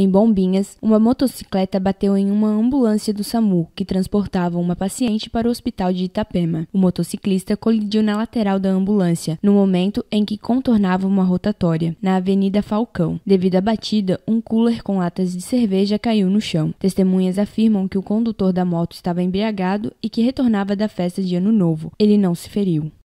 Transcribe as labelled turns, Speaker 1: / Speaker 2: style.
Speaker 1: Em Bombinhas, uma motocicleta bateu em uma ambulância do SAMU, que transportava uma paciente para o hospital de Itapema. O motociclista colidiu na lateral da ambulância, no momento em que contornava uma rotatória, na Avenida Falcão. Devido à batida, um cooler com latas de cerveja caiu no chão. Testemunhas afirmam que o condutor da moto estava embriagado e que retornava da festa de Ano Novo. Ele não se feriu.